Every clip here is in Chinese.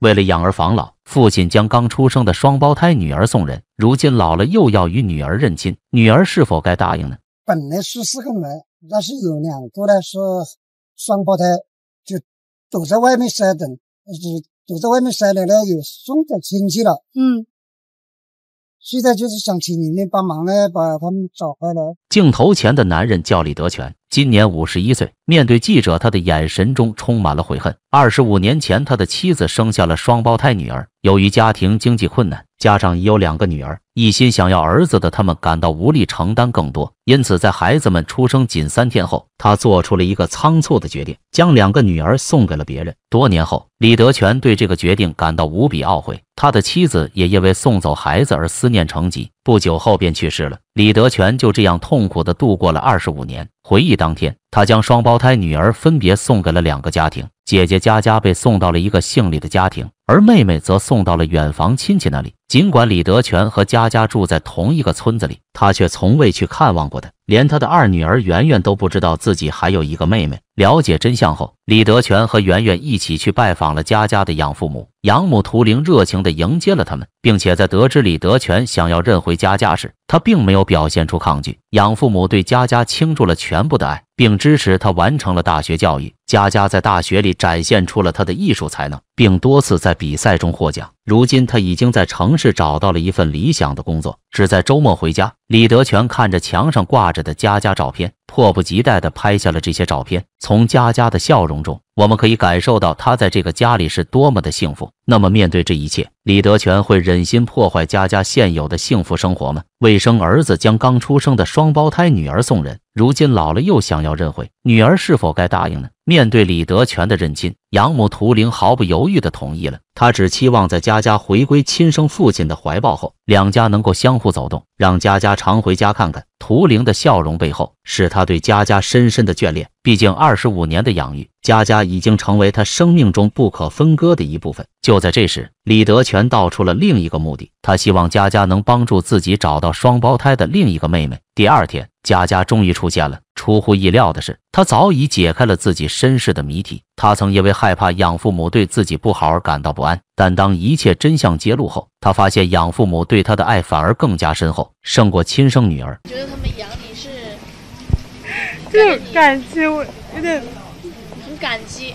为了养儿防老，父亲将刚出生的双胞胎女儿送人。如今老了，又要与女儿认亲，女儿是否该答应呢？本来是四个门，那是有两个呢是双胞胎，就躲在外面塞等，就是躲在外面塞了了，有送的亲戚了。嗯，现在就是想请你们帮忙呢，把他们找回来。镜头前的男人叫李德全。今年五十一岁，面对记者，他的眼神中充满了悔恨。二十五年前，他的妻子生下了双胞胎女儿，由于家庭经济困难，加上已有两个女儿。一心想要儿子的他们感到无力承担更多，因此在孩子们出生仅三天后，他做出了一个仓促的决定，将两个女儿送给了别人。多年后，李德全对这个决定感到无比懊悔，他的妻子也因为送走孩子而思念成疾，不久后便去世了。李德全就这样痛苦地度过了二十五年。回忆当天，他将双胞胎女儿分别送给了两个家庭，姐姐佳佳被送到了一个姓李的家庭，而妹妹则送到了远房亲戚那里。尽管李德全和佳家住在同一个村子里，他却从未去看望过他。连他的二女儿圆圆都不知道自己还有一个妹妹。了解真相后，李德全和圆圆一起去拜访了佳佳的养父母。养母图灵热情地迎接了他们，并且在得知李德全想要认回家佳时，他并没有表现出抗拒。养父母对佳佳倾注了全部的爱，并支持她完成了大学教育。佳佳在大学里展现出了她的艺术才能，并多次在比赛中获奖。如今，她已经在城市找到了一份理想的工作，只在周末回家。李德全看着墙上挂着。的佳佳照片。迫不及待地拍下了这些照片。从佳佳的笑容中，我们可以感受到她在这个家里是多么的幸福。那么，面对这一切，李德全会忍心破坏佳佳现有的幸福生活吗？为生儿子，将刚出生的双胞胎女儿送人，如今老了又想要认回女儿，是否该答应呢？面对李德全的认亲，养母图灵毫不犹豫地同意了。她只期望在佳佳回归亲生父亲的怀抱后，两家能够相互走动，让佳佳常回家看看。图灵的笑容背后，是她。他对佳佳深深的眷恋，毕竟二十五年的养育，佳佳已经成为他生命中不可分割的一部分。就在这时，李德全道出了另一个目的，他希望佳佳能帮助自己找到双胞胎的另一个妹妹。第二天，佳佳终于出现了。出乎意料的是，她早已解开了自己身世的谜题。她曾因为害怕养父母对自己不好而感到不安，但当一切真相揭露后，她发现养父母对她的爱反而更加深厚，胜过亲生女儿。这感激我有点很感激，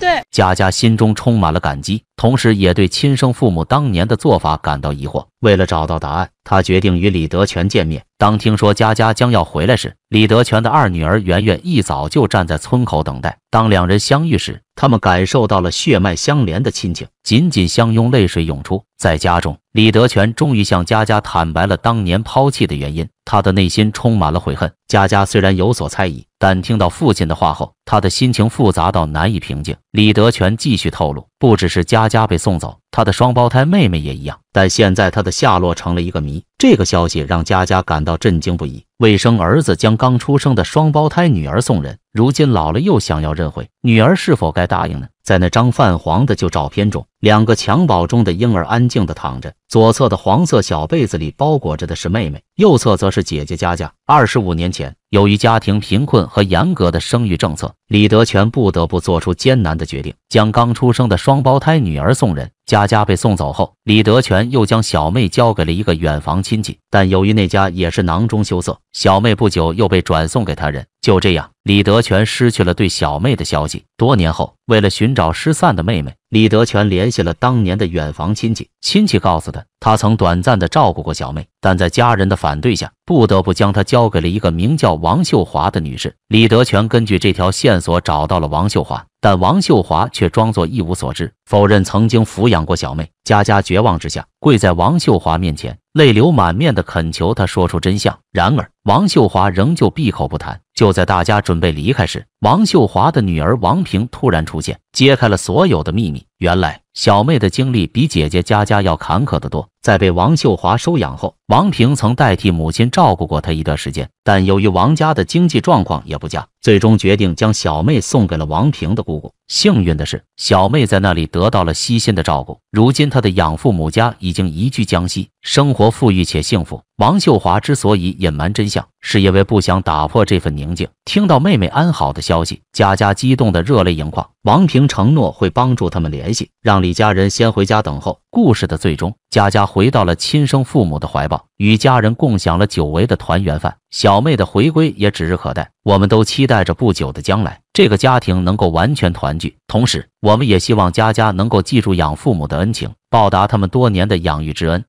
对。佳佳心中充满了感激，同时也对亲生父母当年的做法感到疑惑。为了找到答案，她决定与李德全见面。当听说佳佳将要回来时，李德全的二女儿圆圆一早就站在村口等待。当两人相遇时，他们感受到了血脉相连的亲情，紧紧相拥，泪水涌出。在家中，李德全终于向佳佳坦白了当年抛弃的原因，他的内心充满了悔恨。佳佳虽然有所猜疑。但听到父亲的话后，他的心情复杂到难以平静。李德全继续透露，不只是佳佳被送走，他的双胞胎妹妹也一样，但现在她的下落成了一个谜。这个消息让佳佳感到震惊不已。未生儿子将刚出生的双胞胎女儿送人，如今老了又想要认回女儿，是否该答应呢？在那张泛黄的旧照片中。两个襁褓中的婴儿安静地躺着，左侧的黄色小被子里包裹着的是妹妹，右侧则是姐姐佳佳。二十五年前，由于家庭贫困和严格的生育政策，李德全不得不做出艰难的决定，将刚出生的双胞胎女儿送人。佳佳被送走后，李德全又将小妹交给了一个远房亲戚，但由于那家也是囊中羞涩，小妹不久又被转送给他人。就这样，李德全失去了对小妹的消息。多年后，为了寻找失散的妹妹。李德全联系了当年的远房亲戚，亲戚告诉他，他曾短暂的照顾过小妹，但在家人的反对下，不得不将她交给了一个名叫王秀华的女士。李德全根据这条线索找到了王秀华，但王秀华却装作一无所知，否认曾经抚养过小妹。佳佳绝望之下，跪在王秀华面前。泪流满面地恳求他说出真相，然而王秀华仍旧闭口不谈。就在大家准备离开时，王秀华的女儿王平突然出现，揭开了所有的秘密。原来，小妹的经历比姐姐佳佳要坎坷的多。在被王秀华收养后，王平曾代替母亲照顾过她一段时间，但由于王家的经济状况也不佳，最终决定将小妹送给了王平的姑姑。幸运的是，小妹在那里得到了悉心的照顾。如今，她的养父母家已经移居江西，生活富裕且幸福。王秀华之所以隐瞒真相，是因为不想打破这份宁静。听到妹妹安好的消息，佳佳激动的热泪盈眶。王平承诺会帮助他们联系，让李家人先回家等候。故事的最终，佳佳回到了亲生父母的怀抱，与家人共享了久违的团圆饭。小妹的回归也指日可待。我们都期待着不久的将来，这个家庭能够完全团聚。同时，我们也希望佳佳能够记住养父母的恩情，报答他们多年的养育之恩。